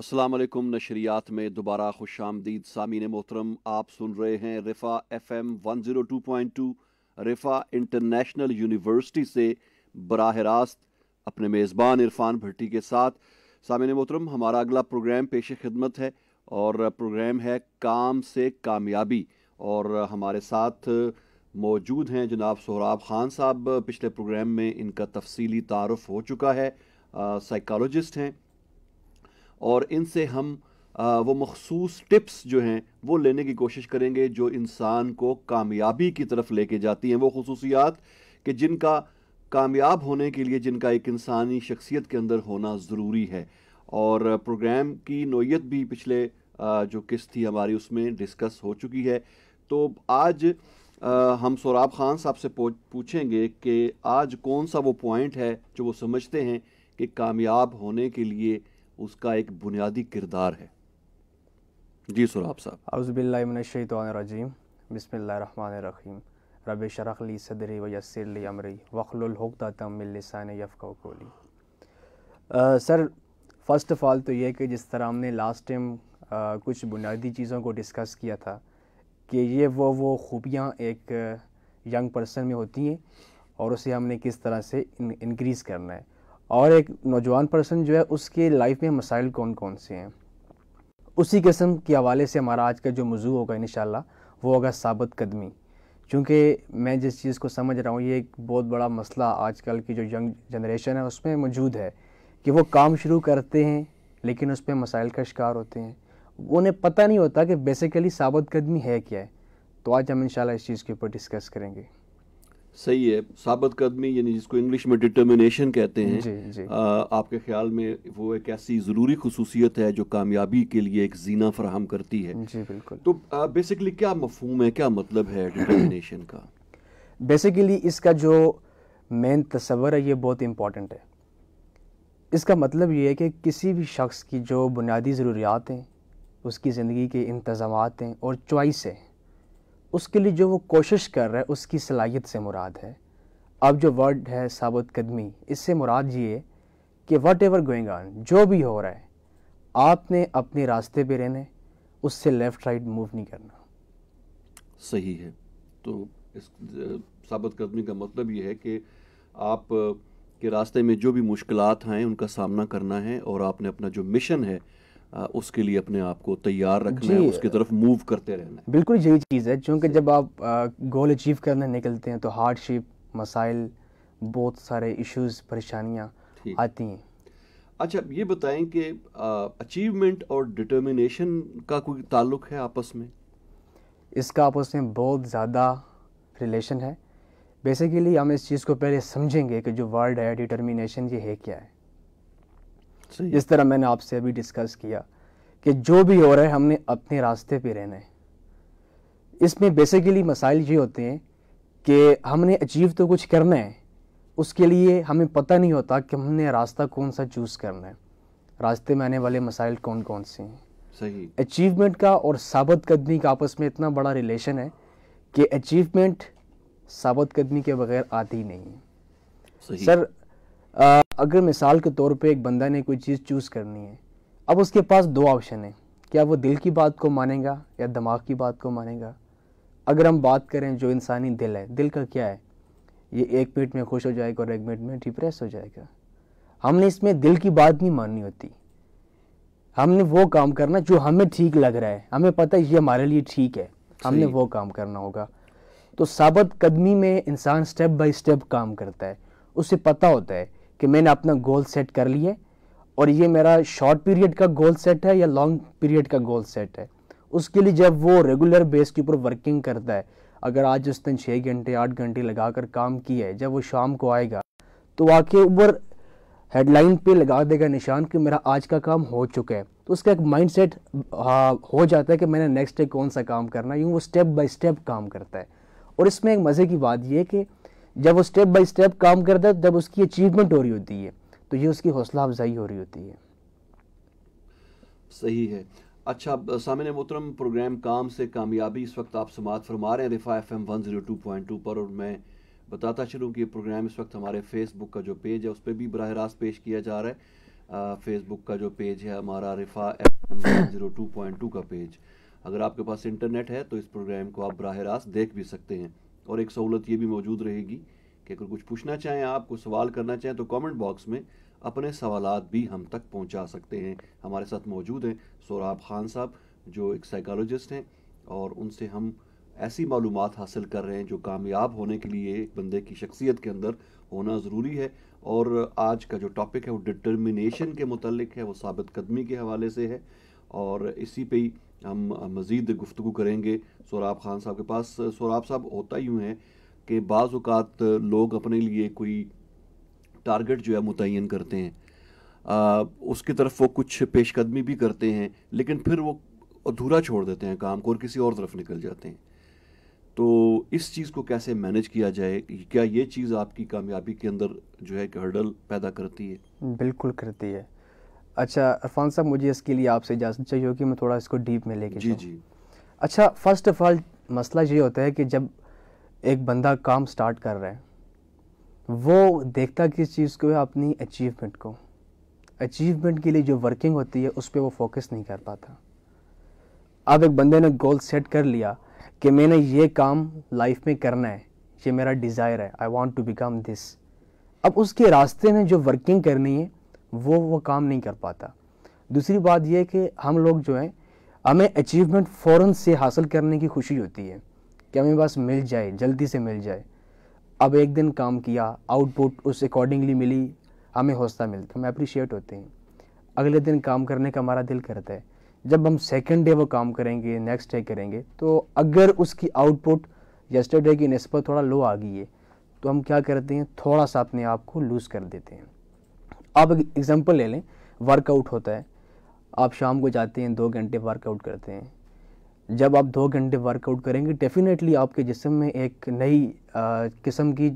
असलम नशरियात में दोबारा खुश आमदीद सामीन मोहतरम आप सुन रहे हैं Riphah F M one zero two point two Riphah International University से बराह रास्त अपने मेज़बान इरफान भट्टी के साथ सामीन मोहतरम हमारा अगला प्रोग्राम पेश खिदमत है और प्रोग्राम है काम से कामयाबी और हमारे साथ मौजूद हैं जनाब सोहराब खान साहब पिछले प्रोग्राम में इनका तफसीली तारफ़ हो चुका है साइकालजिस्ट हैं और इनसे हम आ, वो मखसूस टिप्स जो हैं वो लेने की कोशिश करेंगे जो इंसान को कामयाबी की तरफ लेके जाती हैं वो खसूसियात कि जिनका कामयाब होने के लिए जिनका एक इंसानी शख्सियत के अंदर होना ज़रूरी है और प्रोग्राम की नोयत भी पिछले आ, जो किस्त थी हमारी उसमें डिस्कस हो चुकी है तो आज आ, हम सौराब खान साहब से पूछेंगे कि आज कौन सा वो पॉइंट है जो वो समझते हैं कि कामयाब होने के लिए उसका एक बुनियादी किरदार है जी सुराब साहब अज़बिल्लाशतरजीम बिस्मिल्लाम रब शरखली सदरी वसरली अमरी वखलुलहदातमिलसान यफ़ोली सर फ़र्स्ट ऑफ़ ऑल तो ये कि जिस तरह हमने लास्ट टाइम कुछ बुनियादी चीज़ों को डिस्कस किया था कि ये वो वो खूबियाँ एक यंग पर्सन में होती हैं और उसे हमने किस तरह से इनक्रीज़ करना है और एक नौजवान पर्सन जो है उसके लाइफ में मसाइल कौन कौन से हैं उसी किस्म के हवाले से हमारा आज का जो मौजू होगा इन वो होगा सबत कदमी क्योंकि मैं जिस चीज़ को समझ रहा हूँ ये एक बहुत बड़ा मसला आजकल की जो यंग जनरेशन है उसमें मौजूद है कि वो काम शुरू करते हैं लेकिन उस पर मसाइल का शिकार होते हैं उन्हें पता नहीं होता कि बेसिकली सबत कदमी है क्या है तो आज हम इन इस चीज़ के ऊपर डिस्कस करेंगे सही है साबित कदमी यानी जिसको इंग्लिश में डिटर्मिनेशन कहते हैं जी, जी. आ, आपके ख्याल में वो एक ऐसी ज़रूरी खसूसियत है जो कामयाबी के लिए एक जीना फ्राहम करती है जी बिल्कुल तो आ, बेसिकली क्या मफहम है क्या मतलब है डिटर्मिनेशन का बेसिकली इसका जो मेन तस्वर है ये बहुत इम्पॉर्टेंट है इसका मतलब ये है कि किसी भी शख्स की जो बुनियादी ज़रूरियात हैं उसकी ज़िंदगी के इंतज़ाम हैं और चॉइस है उसके लिए जो वो कोशिश कर रहा है उसकी सलाहियत से मुराद है अब जो वर्ड है साबुत कदमी इससे मुराद ये कि वट एवर गोइंग ऑन जो भी हो रहा है आपने अपने रास्ते पे रहने उससे लेफ़्ट राइट मूव नहीं करना सही है तो इस साबित कदमी का मतलब ये है कि आप के रास्ते में जो भी मुश्किल हैं उनका सामना करना है और आपने अपना जो मिशन है उसके लिए अपने आप को तैयार रखना है उसकी तरफ मूव करते रहना है बिल्कुल यही चीज़ है क्योंकि जब आप गोल अचीव करने निकलते हैं तो हार्डशिप मसाइल बहुत सारे इश्यूज परेशानियाँ आती हैं अच्छा ये बताएं कि अचीवमेंट और डिटर्मिनेशन का कोई ताल्लुक है आपस में इसका आपस में बहुत ज़्यादा रिलेशन है बेसिकली हम इस चीज़ को पहले समझेंगे कि जो वर्ड है डिटर्मिनेशन ये है क्या है जिस तरह मैंने आपसे अभी डिस्कस किया कि जो भी हो रहा है हमने अपने रास्ते पे रहना है इसमें बेसिकली मसाइल ये होते हैं कि हमने अचीव तो कुछ करना है उसके लिए हमें पता नहीं होता कि हमने रास्ता कौन सा चूज़ करना है रास्ते में आने वाले मसाइल कौन कौन से हैं सही अचीवमेंट का और सबत कदमी का आपस में इतना बड़ा रिलेशन है कि अचीवमेंट सबत कदमी के बगैर आती नहीं है सही। सर अगर मिसाल के तौर पे एक बंदा ने कोई चीज़ चूज़ करनी है अब उसके पास दो ऑप्शन है क्या वो दिल की बात को मानेगा या दिमाग की बात को मानेगा अगर हम बात करें जो इंसानी दिल है दिल का क्या है ये एक मिनट में खुश हो जाएगा और एक मिनट में डिप्रेस हो जाएगा हमने इसमें दिल की बात नहीं माननी होती हमने वो काम करना जो हमें ठीक लग रहा है हमें पता है ये हमारे लिए ठीक है हमने वो काम करना होगा तो साबत कदमी में इंसान स्टेप बाय स्टेप काम करता है उसे पता होता है कि मैंने अपना गोल सेट कर लिया और ये मेरा शॉर्ट पीरियड का गोल सेट है या लॉन्ग पीरियड का गोल सेट है उसके लिए जब वो रेगुलर बेस के ऊपर वर्किंग करता है अगर आज उस दिन छः घंटे आठ घंटे लगाकर काम किया है जब वो शाम को आएगा तो आके ऊपर हेडलाइन पे लगा देगा निशान कि मेरा आज का काम हो चुका है तो उसका एक माइंड सेट हो जाता है कि मैंने नेक्स्ट डे कौन सा काम करना है यूँ वो स्टेप बाई स्टेप काम करता है और इसमें एक मज़े की बात यह कि जब वो स्टेप बाय स्टेप काम करता है जब उसकी अचीवमेंट हो रही होती है तो ये उसकी हौसला अफजाई हो रही होती है सही है अच्छा सामिन मोहतरम प्रोग्राम काम से कामयाबी इस वक्त आप समात फरमा रहे हैं Riphah F M one zero two point two पर और मैं बताता चलूँ कि ये प्रोग्राम इस वक्त हमारे फेसबुक का जो पेज है उस पर भी बरह रास्त पेश किया जा रहा है फेसबुक का जो पेज है हमारा Riphah F M zero two point two का पेज अगर आपके पास इंटरनेट है तो इस प्रोग्राम को आप बरह रास्त देख भी सकते हैं और एक सहूलत ये भी मौजूद रहेगी कि अगर कुछ पूछना चाहें आप कुछ सवाल करना चाहें तो कमेंट बॉक्स में अपने सवाल भी हम तक पहुंचा सकते हैं हमारे साथ मौजूद हैं सौराब खान साहब जो एक साइकोलॉजिस्ट हैं और उनसे हम ऐसी मालूम हासिल कर रहे हैं जो कामयाब होने के लिए एक बंदे की शख्सियत के अंदर होना ज़रूरी है और आज का जो टॉपिक है वो डिटर्मिनेशन के मतलब है वो साबित कदमी के हवाले से है और इसी पर ही हम मज़ीद गुफ्तु करेंगे सौराब खान साहब के पास सौराब साहब होता यूँ है कि बाज़ात लोग अपने लिए कोई टारगेट जो है मुतन करते हैं आ, उसकी तरफ वो कुछ पेशकदमी भी करते हैं लेकिन फिर वो अधूरा छोड़ देते हैं काम को और किसी और तरफ निकल जाते हैं तो इस चीज़ को कैसे मैनेज किया जाए क्या ये चीज़ आपकी कामयाबी के अंदर जो है कि हर्डल पैदा करती है बिल्कुल करती है अच्छा अरफान साहब मुझे इसके लिए आपसे इजाज़त चाहिए कि मैं थोड़ा इसको डीप में लेके जी जी अच्छा फर्स्ट ऑफ ऑल मसला ये होता है कि जब एक बंदा काम स्टार्ट कर रहा है वो देखता किस चीज़ को है अपनी अचीवमेंट को अचीवमेंट के लिए जो वर्किंग होती है उस पर वो फोकस नहीं कर पाता अब एक बंदे ने गोल सेट कर लिया कि मैंने ये काम लाइफ में करना है ये मेरा डिज़ायर है I want to become this अब उसके रास्ते में जो वर्किंग करनी है वो वो काम नहीं कर पाता दूसरी बात यह कि हम लोग जो हैं हमें अचीवमेंट फ़ौर से हासिल करने की खुशी होती है कि हमें बस मिल जाए जल्दी से मिल जाए अब एक दिन काम किया आउटपुट उस अकॉर्डिंगली मिली हमें हौसला मिलता हम अप्रिशिएट होते हैं अगले दिन काम करने का हमारा दिल करता है जब हम सेकेंड डे वो काम करेंगे नेक्स्ट डे करेंगे तो अगर उसकी आउटपुट यस्टरडे की नस्बत थोड़ा लो आ गई है तो हम क्या करते हैं थोड़ा सा अपने आप को लूज़ कर देते हैं आप एग्जाम्पल ले लें वर्कआउट होता है आप शाम को जाते हैं दो घंटे वर्कआउट करते हैं जब आप दो घंटे वर्कआउट करेंगे डेफ़िनेटली आपके जिसम में एक नई किस्म की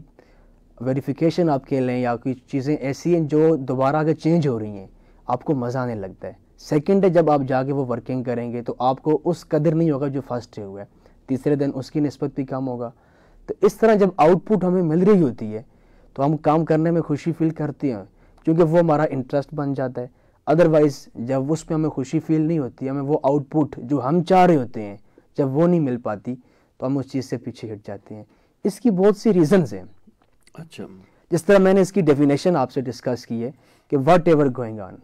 वेरिफिकेशन आप कह लें या कुछ चीज़ें ऐसी हैं जो दोबारा अगर चेंज हो रही हैं आपको मज़ा आने लगता है सेकेंड डे जब आप जाके वो वर्किंग करेंगे तो आपको उस कदर नहीं होगा जो फर्स्ट डे हुआ है तीसरे दिन उसकी नस्बत भी कम होगा तो इस तरह जब आउटपुट हमें मिल रही होती है तो हम काम करने में खुशी फील करते हैं क्योंकि वो हमारा इंटरेस्ट बन जाता है अदरवाइज़ जब उसमें हमें खुशी फील नहीं होती हमें वो आउटपुट जो हम चाह रहे होते हैं जब वो नहीं मिल पाती तो हम उस चीज़ से पीछे हट जाते हैं इसकी बहुत सी रीजंस हैं अच्छा जिस तरह मैंने इसकी डेफिनेशन आपसे डिस्कस की है कि वट एवर गोइंग ऑन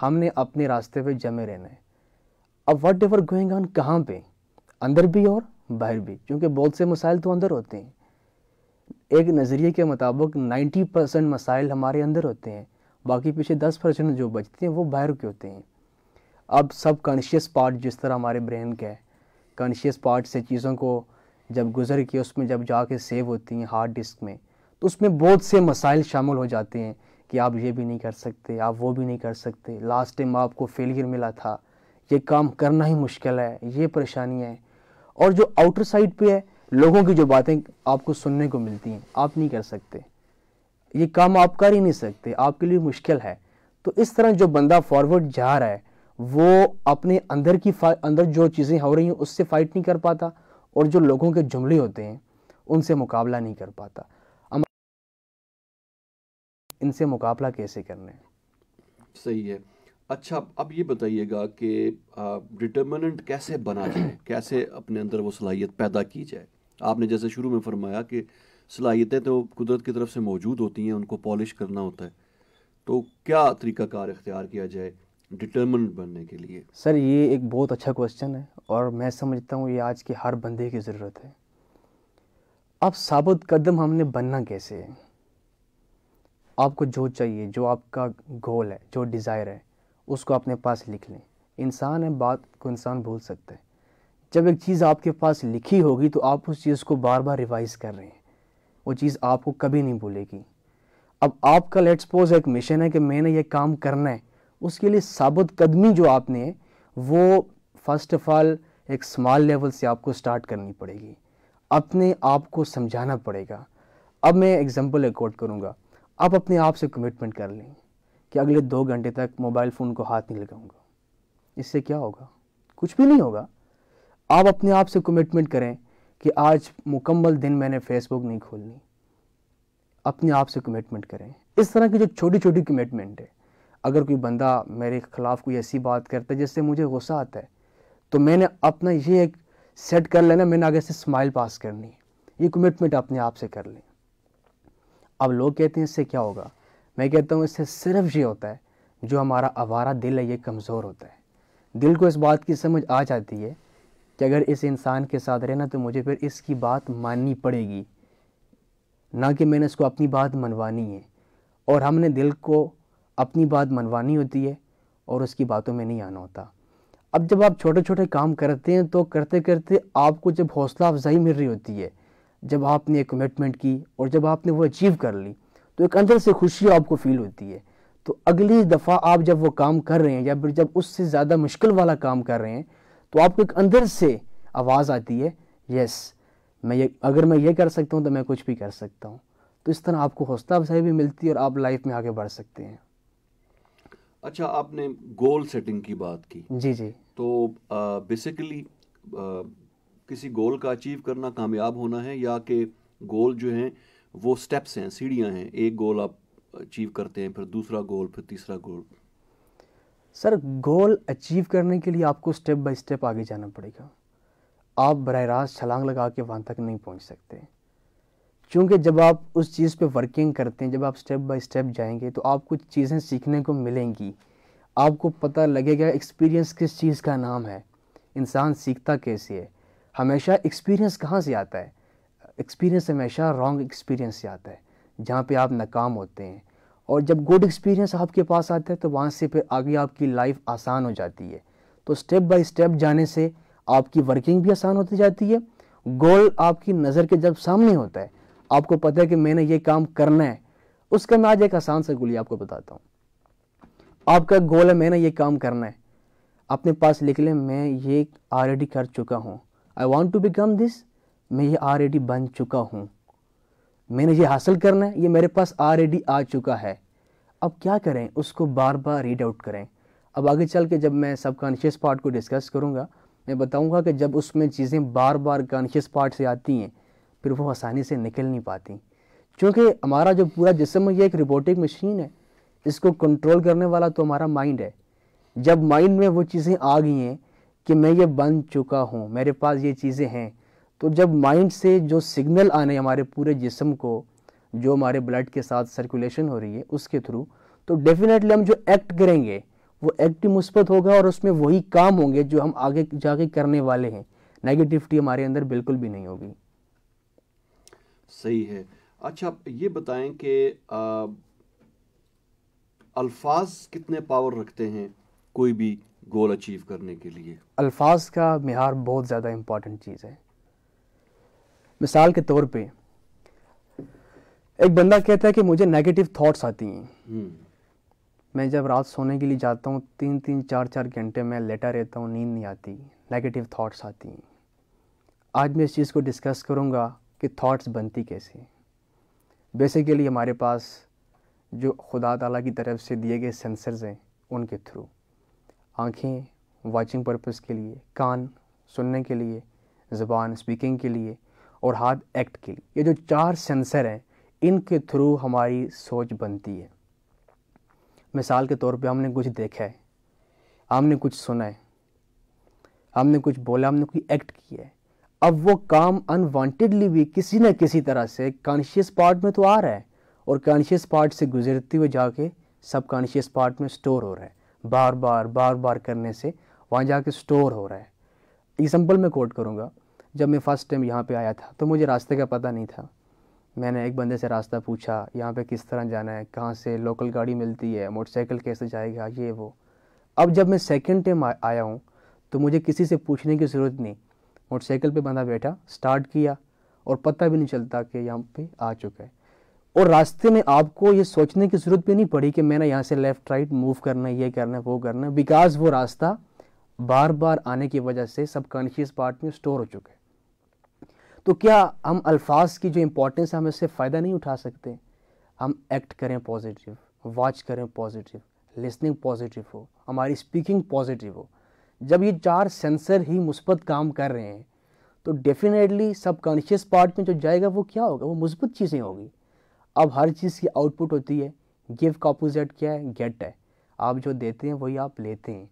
हमने अपने रास्ते पे जमे रहना है अब वट एवर गोइंग ऑन कहाँ पे अंदर भी और बाहर भी क्योंकि बहुत से मसाइल तो अंदर होते हैं एक नज़रिए के मुताबिक 90 परसेंट मसाइल हमारे अंदर होते हैं बाकी पीछे 10 परसेंट जो बचते हैं वो बाहर के होते हैं अब सब कॉन्शियस पार्ट जिस तरह हमारे ब्रेन के है कॉन्शियस पार्ट से चीज़ों को जब गुजर के उसमें जब जाके सेव होती हैं हार्ड डिस्क में तो उसमें बहुत से मसाइल शामिल हो जाते हैं कि आप ये भी नहीं कर सकते आप वो भी नहीं कर सकते लास्ट टाइम आपको फेलियर मिला था ये काम करना ही मुश्किल है ये परेशानी है और जो आउटर साइड पे है लोगों की जो बातें आपको सुनने को मिलती हैं आप नहीं कर सकते ये काम आप कर ही नहीं सकते आपके लिए मुश्किल है तो इस तरह जो बंदा फॉरवर्ड जा रहा है वो अपने अंदर की अंदर जो चीज़ें हो रही हैं उससे फाइट नहीं कर पाता और जो लोगों के जुमले होते हैं उनसे मुकाबला नहीं कर पाता इनसे मुकाबला कैसे करना है सही है अच्छा अब ये बताइएगा कि डिटर्मिनेंट कैसे बना जाए कैसे अपने अंदर वो सलाहियत पैदा की जाए आपने जैसे शुरू में फरमाया कि सलाहियतें तो कुदरत की तरफ से मौजूद होती हैं उनको पॉलिश करना होता है तो क्या तरीक़ाकार इख्तियार किया जाए डिटर्मेंट बनने के लिए सर ये एक बहुत अच्छा क्वेश्चन है और मैं समझता हूँ ये आज के हर बंदे की ज़रूरत है अब साबुत कदम हमने बनना कैसे है आपको जो चाहिए जो आपका गोल है जो डिज़ायर है उसको अपने पास लिख लें इंसान है बात को इंसान भूल सकता है जब एक चीज़ आपके पास लिखी होगी तो आप उस चीज़ को बार बार रिवाइज़ कर रहे हैं वो चीज़ आपको कभी नहीं भूलेगी अब आपका लेट्स सपोज एक मिशन है कि मैंने ये काम करना है उसके लिए साबुत कदमी जो आपने वो फर्स्ट ऑफ ऑल एक स्मॉल लेवल से आपको स्टार्ट करनी पड़ेगी अपने आप को समझाना पड़ेगा अब मैं एग्जांपल एक कोट करूँगा आप अपने आप से कमिटमेंट कर लें कि अगले दो घंटे तक मोबाइल फ़ोन को हाथ नहीं लगाऊंगा इससे क्या होगा कुछ भी नहीं होगा आप अपने आप से कमिटमेंट करें कि आज मुकम्मल दिन मैंने फेसबुक नहीं खोलनी अपने आप से कमिटमेंट करें इस तरह की जो छोटी छोटी कमिटमेंट है अगर कोई बंदा मेरे ख़िलाफ़ कोई ऐसी बात करता है जिससे मुझे गुस्सा आता है तो मैंने अपना ये एक सेट कर लेना मैंने आगे से स्माइल पास करनी ये कमिटमेंट अपने आप से कर लें अब लोग कहते हैं इससे क्या होगा मैं कहता हूँ इससे सिर्फ ये होता है जो हमारा आवारा दिल है ये कमज़ोर होता है दिल को इस बात की समझ आ जाती है कि अगर इस इंसान के साथ रहना तो मुझे फिर इसकी बात माननी पड़ेगी ना कि मैंने इसको अपनी बात मनवानी है और हमने दिल को अपनी बात मनवानी होती है और उसकी बातों में नहीं आना होता अब जब आप छोटे छोटे काम करते हैं तो करते करते आपको जब हौसला अफजाई मिल रही होती है जब आपने एक कमिटमेंट की और जब आपने वो अचीव कर ली तो एक अंदर से खुशी आपको फील होती है तो अगली दफ़ा आप जब वो काम कर रहे हैं या फिर जब उससे ज़्यादा मुश्किल वाला काम कर रहे हैं तो आपको एक अंदर से आवाज़ आती है यस मैं ये अगर मैं ये कर सकता हूँ तो मैं कुछ भी कर सकता हूँ तो इस तरह आपको हौसला अफजाई भी मिलती है और आप लाइफ में आगे बढ़ सकते हैं अच्छा आपने गोल सेटिंग की बात की जी जी तो बेसिकली किसी गोल का अचीव करना कामयाब होना है या कि गोल जो हैं वो स्टेप्स हैं सीढ़ियाँ हैं एक गोल आप अचीव करते हैं फिर दूसरा गोल फिर तीसरा गोल सर गोल अचीव करने के लिए आपको स्टेप बाय स्टेप आगे जाना पड़ेगा आप बर रास्त छलांग लगा के वहाँ तक नहीं पहुँच सकते क्योंकि जब आप उस चीज़ पे वर्किंग करते हैं जब आप स्टेप बाय स्टेप जाएंगे तो आपको चीज़ें सीखने को मिलेंगी आपको पता लगेगा एक्सपीरियंस किस चीज़ का नाम है इंसान सीखता कैसे है हमेशा एक्सपीरियंस कहाँ से आता है एक्सपीरियंस हमेशा रॉन्ग एक्सपीरियंस से आता है जहाँ पे आप नाकाम होते हैं और जब गुड एक्सपीरियंस आपके पास आता है तो वहाँ से फिर आगे आपकी लाइफ आसान हो जाती है तो स्टेप बाय स्टेप जाने से आपकी वर्किंग भी आसान होती जाती है गोल आपकी नज़र के जब सामने होता है आपको पता है कि मैंने ये काम करना है उसका मैं आज एक आसान सा गोली आपको बताता हूँ आपका गोल है मैंने ये काम करना है अपने पास लिख लें मैं ये ऑलरेडी कर चुका हूँ I want to become this मैं ये ऑलरेडी बन चुका हूँ मैंने ये हासिल करना है ये मेरे पास ऑलरेडी आ चुका है अब क्या करें उसको बार बार रीड आउट करें अब आगे चल के जब मैं सब कॉन्शियस पार्ट को डिस्कस करूँगा मैं बताऊँगा कि जब उसमें चीज़ें बार बार कॉन्शियस पार्ट से आती हैं फिर वो आसानी से निकल नहीं पाती क्योंकि हमारा जो पूरा जिसम ये एक रिबोटिक मशीन है इसको कंट्रोल करने वाला तो हमारा माइंड है जब माइंड में वो चीज़ें आ गई हैं कि मैं ये बन चुका हूँ मेरे पास ये चीज़ें हैं तो जब माइंड से जो सिग्नल आने हमारे पूरे जिसम को जो हमारे ब्लड के साथ सर्कुलेशन हो रही है उसके थ्रू तो डेफिनेटली हम जो एक्ट करेंगे वो एक्ट मुस्बत होगा और उसमें वही काम होंगे जो हम आगे जाके करने वाले हैं नेगेटिविटी हमारे अंदर बिल्कुल भी नहीं होगी सही है अच्छा ये बताएं कि अल्फाज कितने पावर रखते हैं कोई भी गोल अचीव करने के लिए अल्फाज का मिहार बहुत ज़्यादा इम्पॉर्टेंट चीज़ है मिसाल के तौर पे एक बंदा कहता है कि मुझे नेगेटिव थॉट्स आती हैं हम्म। मैं जब रात सोने के लिए जाता हूँ तीन तीन चार चार घंटे मैं लेटा रहता हूँ नींद नहीं आती नेगेटिव थॉट्स आती हैं आज मैं इस चीज़ को डिस्कस करूँगा कि थॉट्स बनती कैसे बेसिकली हमारे पास जो खुदा तला की तरफ से दिए गए सेंसर्स हैं उनके थ्रू आँखें वॉचिंग पर्पज़ के लिए कान सुनने के लिए ज़बान स्पीकिंग के लिए और हाथ एक्ट के लिए ये जो चार सेंसर हैं इनके थ्रू हमारी सोच बनती है मिसाल के तौर पे हमने कुछ देखा है हमने कुछ सुना है हमने कुछ बोला हमने कोई एक्ट किया है अब वो काम अनवांटेडली भी किसी न किसी तरह से कॉन्शियस पार्ट में तो आ रहा है और कॉन्शियस पार्ट से गुजरते हुए जाके सब कॉन्शियस पार्ट में स्टोर हो रहा है बार बार बार बार करने से वहाँ जाके स्टोर हो रहा है एग्जाम्पल मैं कोट करूँगा जब मैं फ़र्स्ट टाइम यहाँ पे आया था तो मुझे रास्ते का पता नहीं था मैंने एक बंदे से रास्ता पूछा यहाँ पे किस तरह जाना है कहाँ से लोकल गाड़ी मिलती है मोटरसाइकिल कैसे जाएगा ये वो अब जब मैं सेकेंड टाइम आया हूँ तो मुझे किसी से पूछने की ज़रूरत नहीं मोटरसाइकिल पे बंदा बैठा स्टार्ट किया और पता भी नहीं चलता कि यहाँ पे आ चुका है और रास्ते में आपको ये सोचने की ज़रूरत भी नहीं पड़ी कि मैंने यहाँ से लेफ़्ट राइट मूव करना है ये करना है वो करना है बिकॉज वो रास्ता बार बार आने की वजह से सबकॉन्शियस पार्ट में स्टोर हो चुका है तो क्या हम अल्फाज की जो इम्पोर्टेंस है हम इससे फ़ायदा नहीं उठा सकते हम एक्ट करें पॉजिटिव वॉच करें पॉजिटिव लिसनिंग पॉजिटिव हो हमारी स्पीकिंग पॉजिटिव हो जब ये चार सेंसर ही मुस्बत काम कर रहे हैं तो डेफिनेटली सब कॉन्शियस पार्ट में जो जाएगा वो क्या होगा वो मुस्बत चीज़ें होगी अब हर चीज़ की आउटपुट होती है गिव का अपोजिट क्या है गेट है आप जो देते हैं वही आप लेते हैं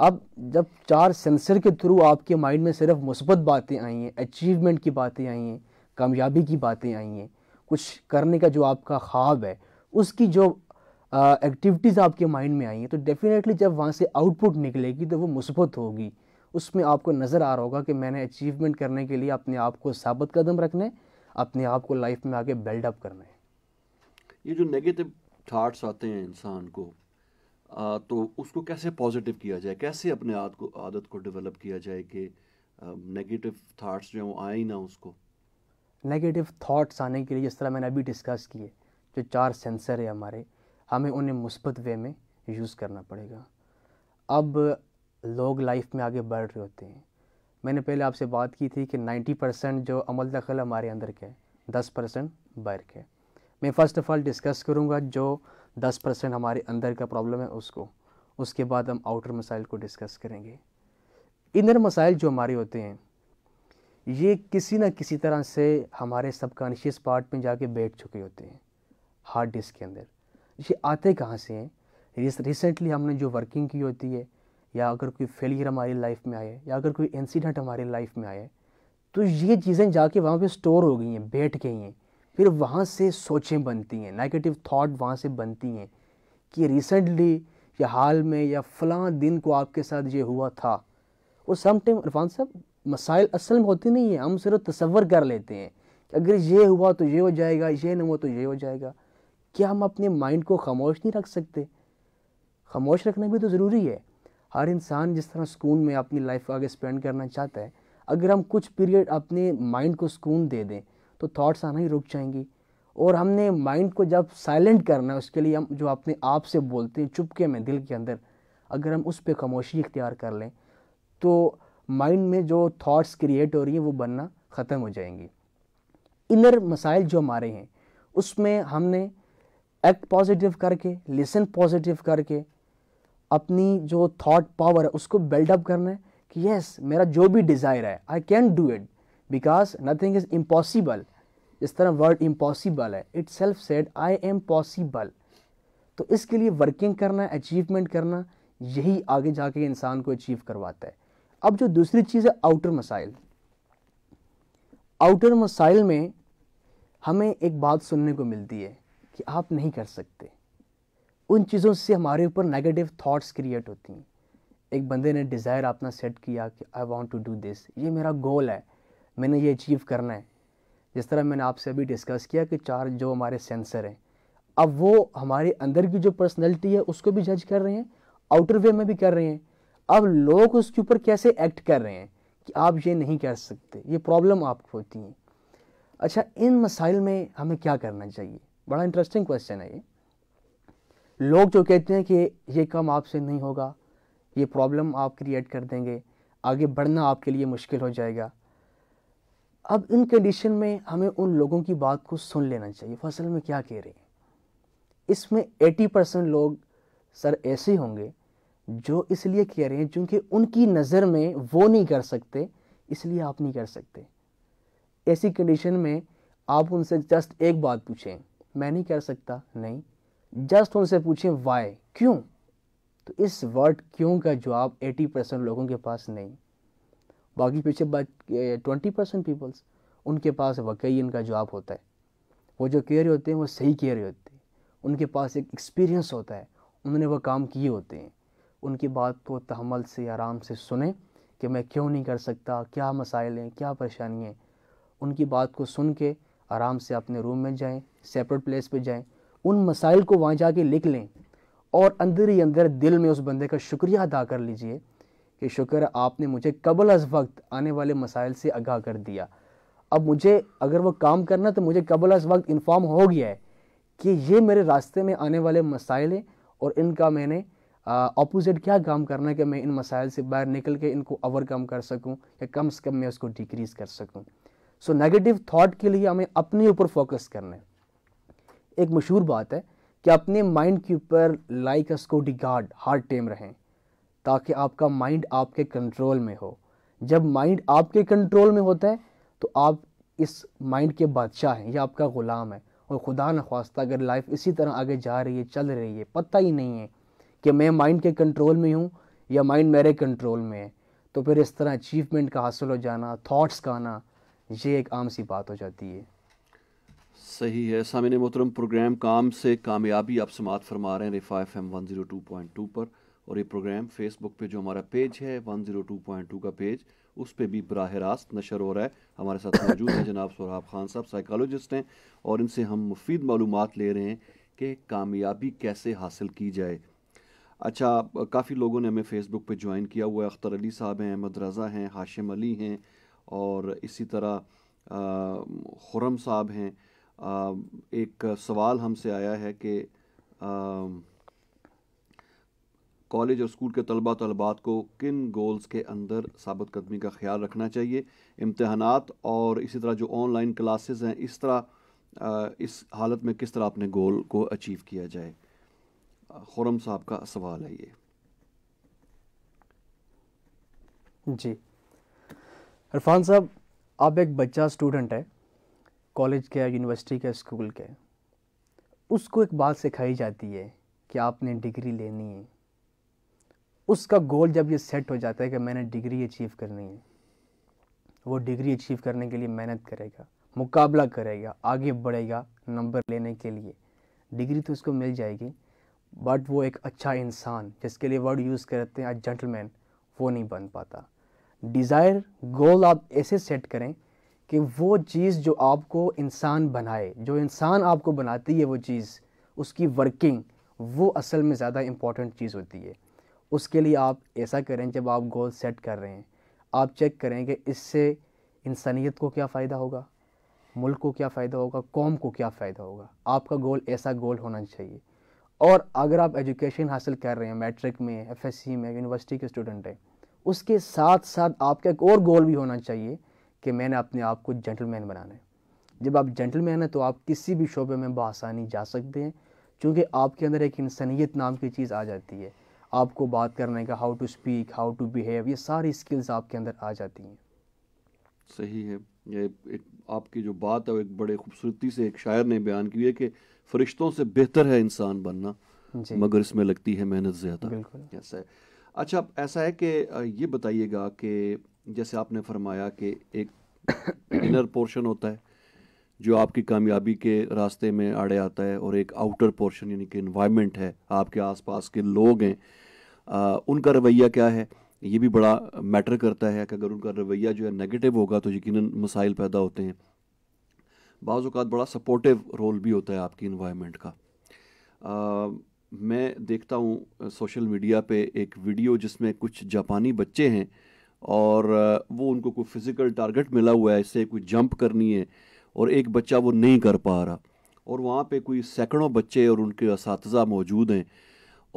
अब जब चार सेंसर के थ्रू आपके माइंड में सिर्फ मुसबत बातें आई हैं अचीवमेंट की बातें आई हैं कामयाबी की बातें आई हैं कुछ करने का जो आपका ख्वाब है उसकी जो एक्टिविटीज़ आपके माइंड में आई हैं तो डेफ़िनेटली जब वहाँ से आउटपुट निकलेगी तो वो मुस्बत होगी उसमें आपको नज़र आ रहा होगा कि मैंने अचीवमेंट करने के लिए अपने आप को साबित कदम रखने अपने आप को लाइफ में आगे बिल्डअप करना है ये जो नेगेटिव थाट्स आते हैं इंसान को तो उसको कैसे पॉजिटिव किया जाए कैसे अपने आद को आदत को डेवलप किया जाए कि नेगेटिव थाट्स जो हैं वो आए ही ना उसको नेगेटिव थाट्स आने के लिए जिस तरह मैंने अभी डिस्कस किए जो चार सेंसर है हमारे हमें उन्हें मुस्बत वे में यूज़ करना पड़ेगा अब लोग लाइफ में आगे बढ़ रहे होते हैं मैंने पहले आपसे बात की थी कि 90 परसेंट जो अमल दखल हमारे अंदर के है दस परसेंट बाहर के मैं फ़र्स्ट ऑफ़ ऑल डिस्कस करूँगा जो दस परसेंट हमारे अंदर का प्रॉब्लम है उसको उसके बाद हम आउटर मसाइल को डिस्कस करेंगे इनर मसाइल जो हमारे होते हैं ये किसी ना किसी तरह से हमारे सबकॉन्शियस पार्ट में जाके बैठ चुके होते हैं हार्ड डिस्क के अंदर ये आते कहाँ से हैं रिसेंटली हमने जो वर्किंग की होती है या अगर कोई फेलियर हमारी लाइफ में आए या अगर कोई इंसिडेंट हमारी लाइफ में आए तो ये चीज़ें जाके वहाँ पे स्टोर हो गई हैं बैठ गई हैं फिर वहाँ से सोचें बनती हैं नेगेटिव थॉट वहाँ से बनती हैं कि रिसेंटली या हाल में या फलां दिन को आपके साथ ये हुआ था वो समटाइम इरफान साहब मसाइल असल में होते नहीं हैं हम सिर्फ तसवर कर लेते हैं कि अगर ये हुआ तो ये हो जाएगा ये नहीं हुआ तो ये हो जाएगा क्या हम अपने माइंड को खामोश नहीं रख सकते खामोश रखना भी तो ज़रूरी है हर इंसान जिस तरह सुकून में अपनी लाइफ को आगे स्पेंड करना चाहता है अगर हम कुछ पीरियड अपने माइंड को सुकून दे दें तो थॉट्स आना ही रुक जाएंगी और हमने माइंड को जब साइलेंट करना है उसके लिए हम जो अपने आप से बोलते हैं चुपके में दिल के अंदर अगर हम उस पर खामोशी इख्तियार कर लें तो माइंड में जो थॉट्स क्रिएट हो रही हैं वो बनना ख़त्म हो जाएंगी इनर मसाइल जो हमारे हैं उसमें हमने एक्ट पॉजिटिव करके लिसन पॉजिटिव करके अपनी जो थॉट पावर है उसको बिल्डअप करना है कि यस मेरा जो भी डिज़ायर है I can do it because nothing is impossible इस तरह वर्ड इम्पॉसिबल है itself said I am possible तो इसके लिए वर्किंग करना अचीवमेंट करना यही आगे जाके इंसान को अचीव करवाता है अब जो दूसरी चीज़ है आउटर मसाइल आउटर मसाइल में हमें एक बात सुनने को मिलती है कि आप नहीं कर सकते उन चीज़ों से हमारे ऊपर नेगेटिव थॉट्स क्रिएट होती हैं एक बंदे ने डिज़ायर अपना सेट किया कि I want to do this ये मेरा गोल है मैंने ये अचीव करना है जिस तरह मैंने आपसे अभी डिस्कस किया कि चार जो हमारे सेंसर हैं अब वो हमारे अंदर की जो पर्सनैलिटी है उसको भी जज कर रहे हैं आउटर वे में भी कर रहे हैं अब लोग उसके ऊपर कैसे एक्ट कर रहे हैं कि आप ये नहीं कर सकते ये प्रॉब्लम आपको होती है अच्छा इन मसाइल में हमें क्या करना चाहिए बड़ा इंटरेस्टिंग क्वेश्चन है ये लोग जो कहते हैं कि ये काम आपसे नहीं होगा ये प्रॉब्लम आप क्रिएट कर देंगे आगे बढ़ना आपके लिए मुश्किल हो जाएगा अब इन कंडीशन में हमें उन लोगों की बात को सुन लेना चाहिए फसल में क्या कह रहे हैं इसमें 80 परसेंट लोग सर ऐसे होंगे जो इसलिए कह रहे हैं क्योंकि उनकी नज़र में वो नहीं कर सकते इसलिए आप नहीं कर सकते ऐसी कंडीशन में आप उनसे जस्ट एक बात पूछें मैं नहीं कर सकता नहीं जस्ट उनसे पूछें वाई क्यों तो इस वर्ड क्यों का जवाब 80 परसेंट लोगों के पास नहीं बाकी पीछे बात ट्वेंटी परसेंट पीपल्स उनके पास वाकई इनका जॉब होता है वो जो केयर होते हैं वो सही केयर होते हैं उनके पास एक एक्सपीरियंस होता है उन्होंने वो काम किए होते हैं उनकी बात को तहमल से आराम से सुने कि मैं क्यों नहीं कर सकता क्या मसाइल हैं क्या परेशानी है उनकी बात को सुन के आराम से अपने रूम में जाएं सेपरेट प्लेस पे जाएं उन मसाइल को वहाँ जाके लिख लें और अंदर ही अंदर दिल में उस बंदे का शुक्रिया अदा कर लीजिए कि शुक्र आपने मुझे कबल अज वक्त आने वाले मसाइल से आगाह कर दिया अब मुझे अगर वो काम करना तो मुझे कबल अज वक्त इन्फॉर्म हो गया है कि ये मेरे रास्ते में आने वाले मसाइल हैं और इनका मैंने अपोज़िट क्या काम करना है कि मैं इन मसाइल से बाहर निकल के इनको ओवरकम कर सकूं या कम से कम मैं उसको डिक्रीज़ कर सकूं सो नेगेटिव थॉट के लिए हमें अपने ऊपर फोकस करना है एक मशहूर बात है कि अपने माइंड के ऊपर लाइक अस को डिगार्ड हार्ड टेम रहें ताकि आपका माइंड आपके कंट्रोल में हो जब माइंड आपके कंट्रोल में होता है तो आप इस माइंड के बादशाह हैं या आपका ग़ुलाम है और खुदा न अगर लाइफ इसी तरह आगे जा रही है चल रही है पता ही नहीं है कि मैं माइंड के कंट्रोल में हूँ या माइंड मेरे कंट्रोल में है तो फिर इस तरह अचीवमेंट का हासिल हो जाना थाट्स का आना ये एक आम सी बात हो जाती है सही है सामिन मोहतरम प्रोग्राम काम से कामयाबी आप समात फरमा रहे हैं Riphah F M one zero two point two पर और ये प्रोग्राम फेसबुक पे जो हमारा पेज है 102.2 का पेज उस पर भी बरह रास्त नशर हो रहा है हमारे साथ मौजूद हैं जनाब सोहराब खान साहब साइकालोजिस्ट हैं और इनसे हम मुफीद मालूम ले रहे हैं कि कामयाबी कैसे हासिल की जाए अच्छा काफ़ी लोगों ने हमें फ़ेसबुक पे ज्वाइन किया हुआ है अख्तर अली साहब हैं अहमद रज़ा हैं हाशिम अली हैं और इसी तरह खुरम साहब हैं एक सवाल हमसे आया है कि कॉलेज और स्कूल के तलबा तलबात को किन गोल्स के अंदर सबत कदमी का ख्याल रखना चाहिए इम्तहानात और इसी तरह जो ऑनलाइन क्लासेस हैं इस तरह इस हालत में किस तरह अपने गोल को अचीव किया जाए खुरम साहब का सवाल है ये जी इरफान साहब आप एक बच्चा स्टूडेंट है कॉलेज के यूनिवर्सिटी के स्कूल के उसको एक बात सिखाई जाती है कि आपने डिग्री लेनी है उसका गोल जब ये सेट हो जाता है कि मैंने डिग्री अचीव करनी है वो डिग्री अचीव करने के लिए मेहनत करेगा मुकाबला करेगा आगे बढ़ेगा नंबर लेने के लिए डिग्री तो उसको मिल जाएगी बट वो एक अच्छा इंसान जिसके लिए वर्ड यूज़ करते हैं अ जेंटलमैन वो नहीं बन पाता डिज़ायर गोल आप ऐसे सेट करें कि वो चीज़ जो आपको इंसान बनाए जो इंसान आपको बनाती है वो चीज़ उसकी वर्किंग वो असल में ज़्यादा इम्पॉर्टेंट चीज़ होती है उसके लिए आप ऐसा करें जब आप गोल सेट कर रहे हैं आप चेक करें कि इससे इंसानियत को क्या फ़ायदा होगा मुल्क को क्या फ़ायदा होगा कौम को क्या फ़ायदा होगा आपका गोल ऐसा गोल होना चाहिए और अगर आप एजुकेशन हासिल कर रहे हैं मैट्रिक में एफएससी में यूनिवर्सिटी के स्टूडेंट हैं उसके साथ साथ आपका एक और गोल भी होना चाहिए कि मैंने अपने आप को जेंटलमैन बनाना है जब आप जेंटलमैन हैं तो आप किसी भी शोबे में बसानी जा सकते हैं क्योंकि आपके अंदर एक इंसानियत नाम की चीज़ आ जाती है आपको बात करने का how to speak how to behave ये सारी स्किल्स आपके अंदर आ जाती हैं सही है ये एक आपकी जो बात है वो एक बड़े खूबसूरती से एक शायर ने बयान की है कि फरिश्तों से बेहतर है इंसान बनना मगर इसमें लगती है मेहनत ज़्यादा ऐसा है अच्छा ऐसा है कि ये बताइएगा कि जैसे आपने फरमाया कि एक इनर पोर्शन होता है जो आपकी कामयाबी के रास्ते में आड़े आता है और एक आउटर पोर्शन यानी कि इन्वायरमेंट है आपके आसपास के लोग हैं आ, उनका रवैया क्या है ये भी बड़ा मैटर करता है कि अगर उनका रवैया जो है नेगेटिव होगा तो यकीन मसाइल पैदा होते हैं बाज़ात बड़ा सपोर्टिव रोल भी होता है आपकी इन्वायरमेंट का आ, मैं देखता हूँ सोशल मीडिया पे एक वीडियो जिसमें कुछ जापानी बच्चे हैं और वो उनको कोई फिज़िकल टारगेट मिला हुआ है इससे कोई जंप करनी है और एक बच्चा वो नहीं कर पा रहा और वहाँ पे कोई सैकड़ों बच्चे और उनके इस मौजूद हैं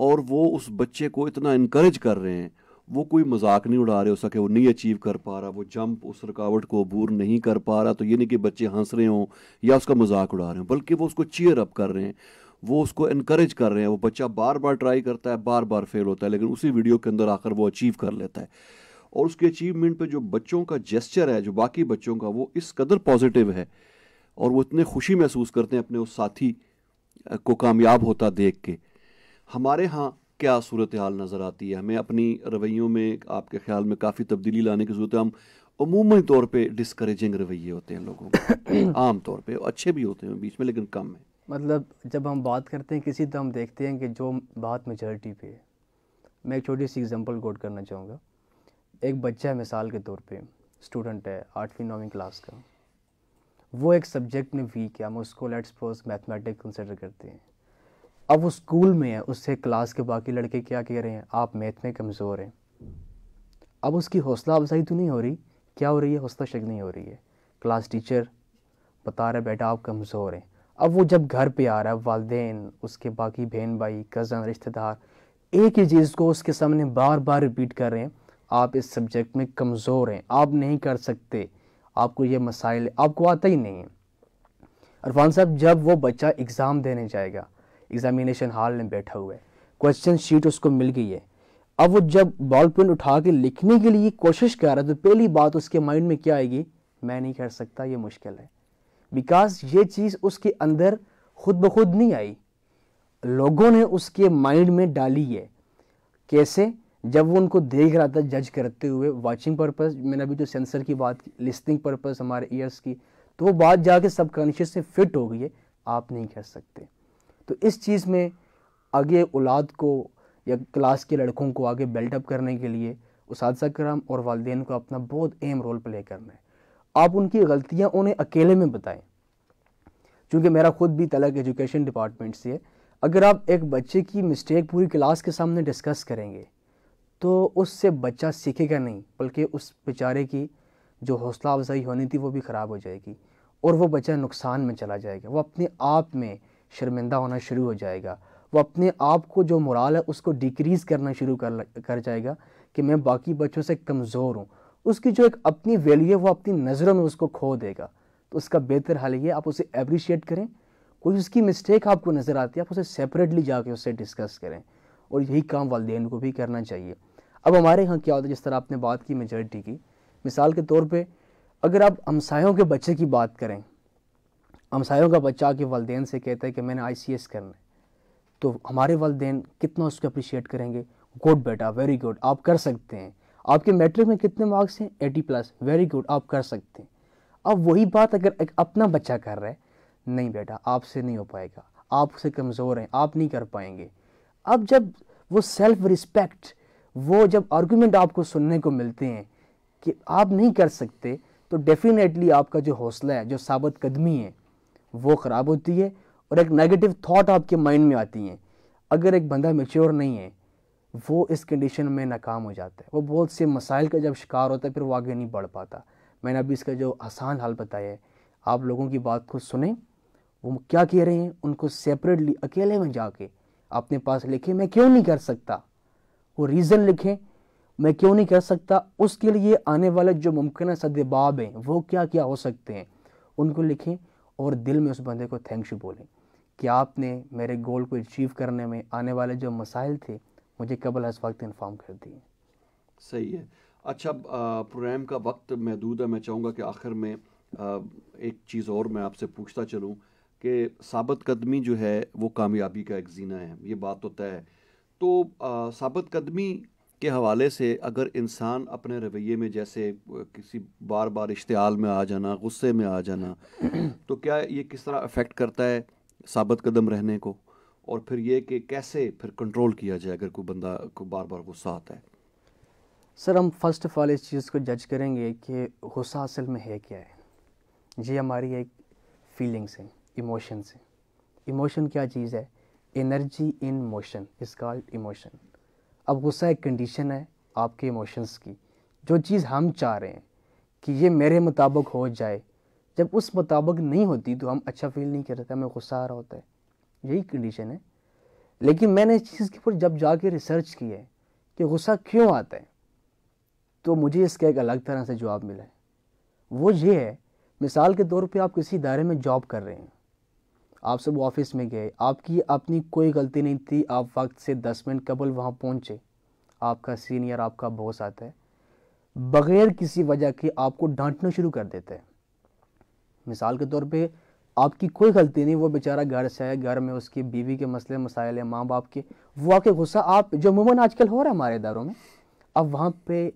और वो उस बच्चे को इतना इनक्रेज कर रहे हैं वो कोई मजाक नहीं उड़ा रहे हो सके वो नहीं अचीव कर पा रहा वो जंप उस रुकावट को अबूर नहीं कर पा रहा तो ये नहीं कि बच्चे हंस रहे हों या उसका मजाक उड़ा रहे हों बल्कि वो उसको चीयर अप कर रहे हैं वो उसको इनक्रेज कर रहे हैं वो बच्चा बार बार ट्राई करता है बार बार फेल होता है लेकिन उसी वीडियो के अंदर आकर वो अचीव कर लेता है और उसके अचीवमेंट पे जो बच्चों का जेस्चर है जो बाकी बच्चों का वो इस कदर पॉजिटिव है और वो इतने खुशी महसूस करते हैं अपने उस साथी को कामयाब होता देख के हमारे यहाँ क्या सूरत हाल नज़र आती है हमें अपनी रवैयों में आपके ख्याल में काफ़ी तब्दीली लाने की ज़रूरत है हम अमूमा तौर पर डिस्करेजिंग रवैये होते हैं लोगों के आम तौर पर अच्छे भी होते हैं बीच में लेकिन कम है मतलब जब हम बात करते हैं किसी तो हम देखते हैं कि जो बात मेजोरिटी पे है मैं एक छोटी सी एग्जांपल कोट करना चाहूँगा एक बच्चा है मिसाल के तौर पे स्टूडेंट है आठवीं नौवीं क्लास का वो एक सब्जेक्ट में वीक है हम उसको लेट्स सपोज मैथमेटिक्स कंसिडर करते हैं अब वो स्कूल में है उससे क्लास के बाकी लड़के क्या कह रहे हैं आप मैथ में कमज़ोर हैं अब उसकी हौसला अफजाई तो नहीं हो रही क्या हो रही है हौसला शक नहीं हो रही है क्लास टीचर बता रहे बेटा आप कमज़ोर हैं अब वो जब घर पे आ रहा है वालदेन उसके बाकी बहन भाई कज़न रिश्तेदार एक ही चीज़ को उसके सामने बार बार रिपीट कर रहे हैं आप इस सब्जेक्ट में कमज़ोर हैं आप नहीं कर सकते आपको ये मसाइल आपको आता ही नहीं है अरफान साहब जब वो बच्चा एग्ज़ाम देने जाएगा एग्ज़ामिनेशन हॉल में बैठा हुआ है क्वेश्चन शीट उसको मिल गई है अब वो जब बॉल पेन उठा के लिखने के लिए कोशिश कर रहा है तो पहली बात उसके माइंड में क्या आएगी मैं नहीं कर सकता ये मुश्किल है बिकॉज ये चीज़ उसके अंदर खुद ब खुद नहीं आई लोगों ने उसके माइंड में डाली है कैसे जब वो उनको देख रहा था जज करते हुए वॉचिंग पर्पस मैंने अभी जो तो सेंसर की बात की लिस्निंग पर्पस हमारे ईयर्स की तो वो बात जाके सब कॉन्शियस से फिट हो गई है आप नहीं कर सकते तो इस चीज़ में आगे औलाद को या क्लास के लड़कों को आगे बेल्टअप करने के लिए उस कराम और वालदे को अपना बहुत अहम रोल प्ले करना है आप उनकी गलतियाँ उन्हें अकेले में बताएं क्योंकि मेरा खुद भी तलक एजुकेशन डिपार्टमेंट से है अगर आप एक बच्चे की मिस्टेक पूरी क्लास के सामने डिस्कस करेंगे तो उससे बच्चा सीखेगा नहीं बल्कि उस बेचारे की जो हौसला अफजाई होनी थी वो भी ख़राब हो जाएगी और वो बच्चा नुकसान में चला जाएगा वो अपने आप में शर्मिंदा होना शुरू हो जाएगा वो अपने आप को जो मुराल है उसको डिक्रीज़ करना शुरू कर कर जाएगा कि मैं बाकी बच्चों से कमज़ोर हूँ उसकी जो एक अपनी वैल्यू है वो अपनी नज़रों में उसको खो देगा तो उसका बेहतर हाल ये आप उसे अप्रिशिएट करें कोई उसकी मिस्टेक आपको नज़र आती है आप उसे सेपरेटली जाके उससे डिस्कस करें और यही काम वालदेन को भी करना चाहिए अब हमारे यहाँ क्या होता है जिस तरह आपने बात की मेजॉरिटी की मिसाल के तौर पर अगर आप हमसायों के बच्चे की बात करें हमसायों का बच्चा के वालदेन से कहता है कि मैंने आई सी एस करना है तो हमारे वालदे कितना उसको अप्रिशिएट करेंगे गुड बेटा वेरी गुड आप कर सकते हैं आपके मैट्रिक में कितने मार्क्स हैं एटी प्लस वेरी गुड आप कर सकते हैं अब वही बात अगर एक अपना बच्चा कर रहा है नहीं बेटा आपसे नहीं हो पाएगा आप कमज़ोर हैं आप नहीं कर पाएंगे अब जब वो सेल्फ़ रिस्पेक्ट वो जब आर्गूमेंट आपको सुनने को मिलते हैं कि आप नहीं कर सकते तो डेफिनेटली आपका जो हौसला है जो साबित कदमी है वो ख़राब होती है और एक नेगेटिव थाट आपके माइंड में आती हैं अगर एक बंदा मेच्योर नहीं है वो इस कंडीशन में नाकाम हो जाता है वो बहुत से मसाइल का जब शिकार होता है फिर वो आगे नहीं बढ़ पाता मैंने अभी इसका जो आसान हाल बताया है आप लोगों की बात को सुने वो क्या कह रहे हैं उनको सेपरेटली अकेले में जाके अपने पास लिखे मैं क्यों नहीं कर सकता वो रीज़न लिखें मैं क्यों नहीं कर सकता उसके लिए आने वाले जो मुमकिन सदबाब हैं वो क्या क्या हो सकते हैं उनको लिखें और दिल में उस बंदे को थैंक यू बोलें कि आपने मेरे गोल को अचीव करने में आने वाले जो मसाइल थे मुझे कबल इस वक्त इन्फॉर्म कर दिए सही है अच्छा प्रोग्राम का वक्त महदूद है मैं चाहूँगा कि आखिर में आ, एक चीज़ और मैं आपसे पूछता चलूँ कि सबत कदमी जो है वो कामयाबी का एक जीना है ये बात तो तय है तो साबत कदमी के हवाले से अगर इंसान अपने रवैये में जैसे किसी बार बार इश्तहाल में आ जाना गुस्से में आ जाना तो क्या ये किस तरह अफेक्ट करता है साबत कदम रहने को और फिर ये कि कैसे फिर कंट्रोल किया जाए अगर कोई बंदा को बार बार गुस्सा आता है सर हम फर्स्ट ऑफ़ ऑल इस चीज़ को जज करेंगे कि गुस्सा असल में है क्या है ये हमारी एक फीलिंग्स हैं इमोशंस हैं इमोशन क्या चीज़ है energy in motion is called emotion अब गुस्सा एक कंडीशन है आपके इमोशंस की जो चीज़ हम चाह रहे हैं कि ये मेरे मुताबिक हो जाए जब उस मुताबिक नहीं होती तो हम अच्छा फील नहीं करते हमें गुस्सा आ रहा होता है यही कंडीशन है लेकिन मैंने इस चीज़ के ऊपर जब जाके रिसर्च की है कि गुस्सा क्यों आता है तो मुझे इसका एक अलग तरह से जवाब मिला है वो ये है मिसाल के तौर पे आप किसी इदारे में जॉब कर रहे हैं आप सब ऑफिस में गए आपकी अपनी कोई गलती नहीं थी आप वक्त से दस मिनट कबल वहाँ पहुँचे आपका सीनियर आपका बॉस आता है बग़ैर किसी वजह के आपको डांटना शुरू कर देते हैं मिसाल के तौर पे आपकी कोई गलती नहीं वो बेचारा घर से है घर में उसकी बीवी के मसले मसाइल हैं माँ बाप के वो आके गुस्सा आप जो अमूमन आजकल हो रहा है हमारे इदारों में अब वहाँ पे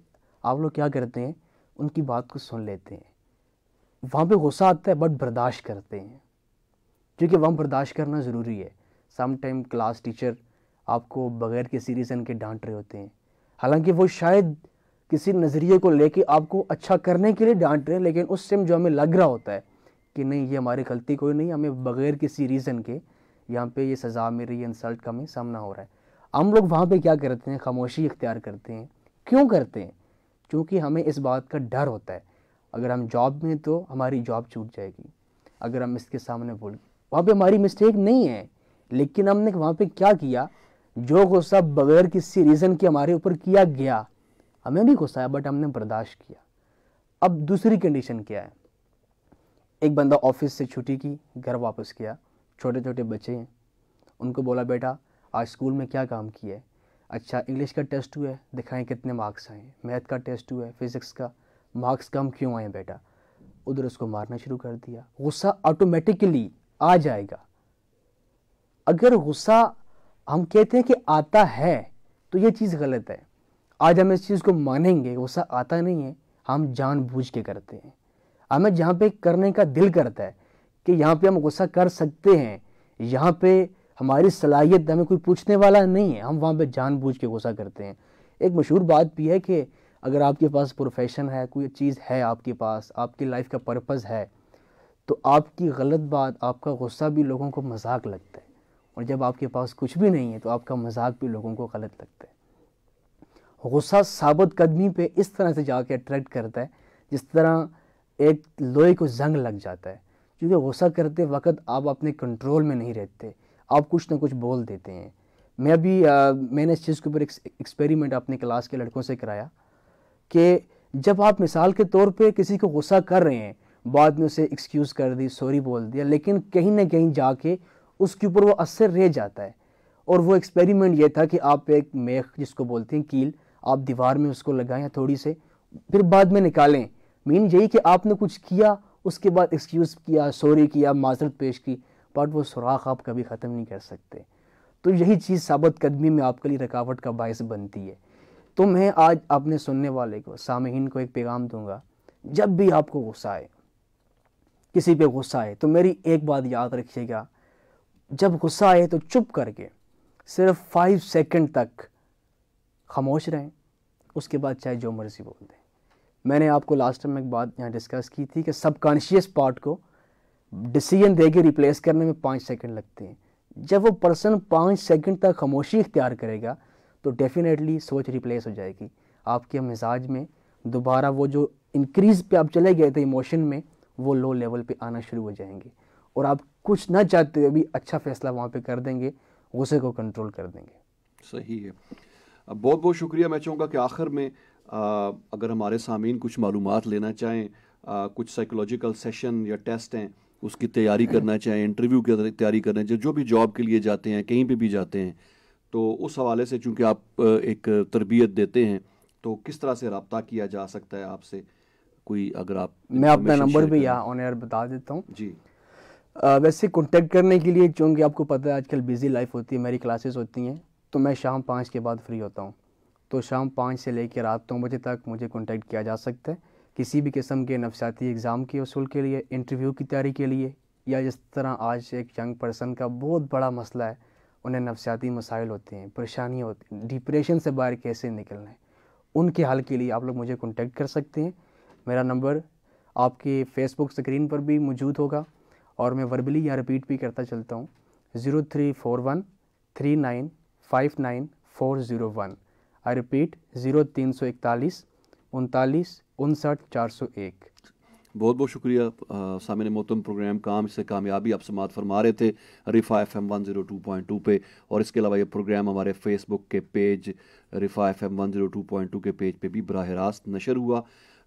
आप लोग क्या करते हैं उनकी बात को सुन लेते हैं वहाँ पे गुस्सा आता है बट बर्दाश्त करते हैं क्योंकि वम बर्दाश्त करना ज़रूरी है सम टाइम क्लास टीचर आपको बगैर किसी रीज़न के डांट रहे होते हैं हालांकि वो शायद किसी नज़रिए को लेके आपको अच्छा करने के लिए डांट रहे हैं लेकिन उस टाइम जो हमें लग रहा होता है कि नहीं ये हमारी गलती कोई नहीं हमें बगैर किसी रीज़न के यहाँ पे ये सज़ा मेरी इंसल्ट का हमें सामना हो रहा है हम लोग वहाँ पे क्या करते हैं खामोशी इख्तियार करते हैं क्यों करते हैं क्योंकि हमें इस बात का डर होता है अगर हम जॉब में तो हमारी जॉब छूट जाएगी अगर हम इसके सामने बोल वहाँ पे हमारी मिस्टेक नहीं है लेकिन हमने वहाँ पे क्या किया जो गुस्सा बगैर किसी रीज़न के हमारे ऊपर किया गया हमें भी गुस्सा है बट हमने बर्दाश्त किया अब दूसरी कंडीशन क्या है एक बंदा ऑफिस से छुट्टी की घर वापस किया छोटे छोटे बच्चे हैं उनको बोला बेटा आज स्कूल में क्या काम किया है अच्छा इंग्लिश का टेस्ट हुआ है दिखाएं कितने मार्क्स आए मैथ का टेस्ट हुआ है फिज़िक्स का मार्क्स कम क्यों आए बेटा उधर उसको मारना शुरू कर दिया गुस्सा ऑटोमेटिकली आ जाएगा अगर गुस्सा हम कहते हैं कि आता है तो ये चीज़ गलत है आज हम इस चीज़ को मानेंगे गुस्सा आता नहीं है हम जानबूझ के करते हैं हमें जहाँ पे करने का दिल करता है कि यहाँ पे हम गुस्सा कर सकते हैं यहाँ पे हमारी सलाहियत हमें कोई पूछने वाला नहीं है हम वहाँ पे जानबूझ के गुस्सा करते हैं एक मशहूर बात भी है कि अगर आपके पास प्रोफेशन है कोई चीज़ है आपके पास आपकी लाइफ का पर्पज़ है तो आपकी गलत बात आपका गुस्सा भी लोगों को मजाक लगता है और जब आपके पास कुछ भी नहीं है तो आपका मजाक भी लोगों को गलत लगता है गुस्सा साबुत कदमी पे इस तरह से जाके अट्रैक्ट करता है जिस तरह एक लोहे को जंग लग जाता है क्योंकि गुस्सा करते वक्त आप अपने कंट्रोल में नहीं रहते आप कुछ ना कुछ बोल देते हैं मैं अभी आ, मैंने इस चीज़ के ऊपर एक्सपेरिमेंट अपने क्लास के लड़कों से कराया कि जब आप मिसाल के तौर पे किसी को गुस्सा कर रहे हैं बाद में उसे एक्सक्यूज़ कर दी सॉरी बोल दिया लेकिन कहीं ना कहीं जाके उसके ऊपर वो असर रह जाता है और वो एक्सपेरिमेंट ये था कि आप एक मेख जिसको बोलते हैं कील आप दीवार में उसको लगाएं थोड़ी से फिर बाद में निकालें मीन यही कि आपने कुछ किया उसके बाद एक्सक्यूज़ किया सॉरी किया माजरत पेश की बट वो सुराख आप कभी ख़त्म नहीं कर सकते तो यही चीज़ साबित कदमी में आपके लिए रकावट का बायस बनती है तो मैं आज अपने सुनने वाले को सामहीन को एक पैगाम दूंगा जब भी आपको गुस्सा आए किसी पे गुस्सा आए तो मेरी एक बात याद रखिएगा जब गुस्सा आए तो चुप करके सिर्फ फाइव सेकंड तक खामोश रहें उसके बाद चाहे जो मर्ज़ी बोल दें मैंने आपको लास्ट टाइम एक बात यहाँ डिस्कस की थी कि सबकॉन्शियस पार्ट को डिसीजन दे के रिप्लेस करने में पाँच सेकंड लगते हैं जब वो पर्सन पाँच सेकंड तक खामोशी इख्तियार करेगा तो डेफ़िनेटली सोच रिप्लेस हो जाएगी आपके मिजाज में दोबारा वो जो इंक्रीज़ पे आप चले गए थे इमोशन में वो लो लेवल पे आना शुरू हो जाएंगे और आप कुछ ना चाहते हुए भी अच्छा फैसला वहाँ पे कर देंगे गुस्से को कंट्रोल कर देंगे सही है बहुत बहुत शुक्रिया मैं चाहूँगा कि आखिर में आ, अगर हमारे सामीन कुछ मालूम लेना चाहें आ, कुछ साइकोलॉजिकल सेशन या टेस्ट हैं उसकी तैयारी करना चाहें इंटरव्यू की तैयारी करना चाहें जो भी जॉब के लिए जाते हैं कहीं पर भी जाते हैं तो उस हवाले से चूँकि आप एक तरबियत देते हैं तो किस तरह से रबता किया जा सकता है आपसे कोई अगर आप मैं अपना नंबर भी यहाँ ऑन एयर बता देता हूँ जी आ, वैसे कॉन्टेक्ट करने के लिए चूँकि आपको पता है आजकल बिज़ी लाइफ होती है मेरी क्लासेस होती हैं तो मैं शाम पाँच के बाद फ्री होता हूँ तो शाम पाँच से लेकर रात नौ बजे तक मुझे कॉन्टेक्ट किया जा सकता है किसी भी किस्म के नफसियाती एग्ज़ाम के असूल के लिए इंटरव्यू की तैयारी के लिए या जिस तरह आज एक यंग पर्सन का बहुत बड़ा मसला है उन्हें नफसियाती मसाइल होते हैं परेशानी होती है डिप्रेशन से बाहर कैसे निकलना है उनके हल के लिए आप लोग मुझे कॉन्टेक्ट कर सकते हैं मेरा नंबर आपके फेसबुक स्क्रीन पर भी मौजूद होगा और मैं वर्बली या रिपीट भी करता चलता हूँ zero three four one three nine five nine four zero one I repeat zero तीन सौ इकतालीस उनतालीस उनसठ चार सौ एक बहुत बहुत शुक्रिया सामिन मोहतम प्रोग्राम काम से कामयाबी आप समात फरमा रहे थे Riphah F M one zero two point two पे और इसके अलावा ये प्रोग्राम हमारे फेसबुक के page Riphah F M one zero two point two के पेज पे भी बरह रास्त नशर हुआ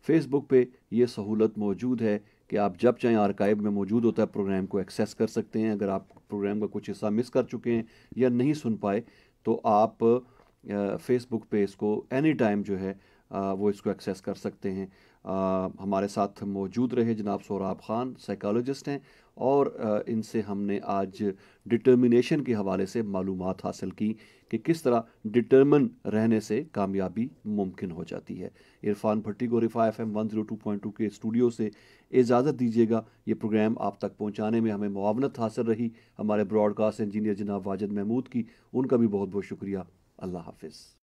फेसबुक पे ये सहूलत मौजूद है कि आप जब चाहें आर्काइव में मौजूद होता है प्रोग्राम को एक्सेस कर सकते हैं अगर आप प्रोग्राम का कुछ हिस्सा मिस कर चुके हैं या नहीं सुन पाए तो आप फेसबुक पे इसको एनी टाइम जो है वो इसको एक्सेस कर सकते हैं हमारे साथ मौजूद रहे जनाब सौराब खान साइकोलॉजिस्ट हैं और इनसे हमने आज डिटर्मिनेशन के हवाले से मालूम हासिल की कि किस तरह डिटर्मन रहने से कामयाबी मुमकिन हो जाती है इरफान भट्टी को Riphah F M one zero two point two के स्टूडियो से इजाज़त दीजिएगा ये प्रोग्राम आप तक पहुँचाने में हमें मुआवनत हासिल रही हमारे ब्रॉडकास्ट इंजीनियर जनाब वाजिद महमूद की उनका भी बहुत बहुत शुक्रिया अल्लाह हाफिज़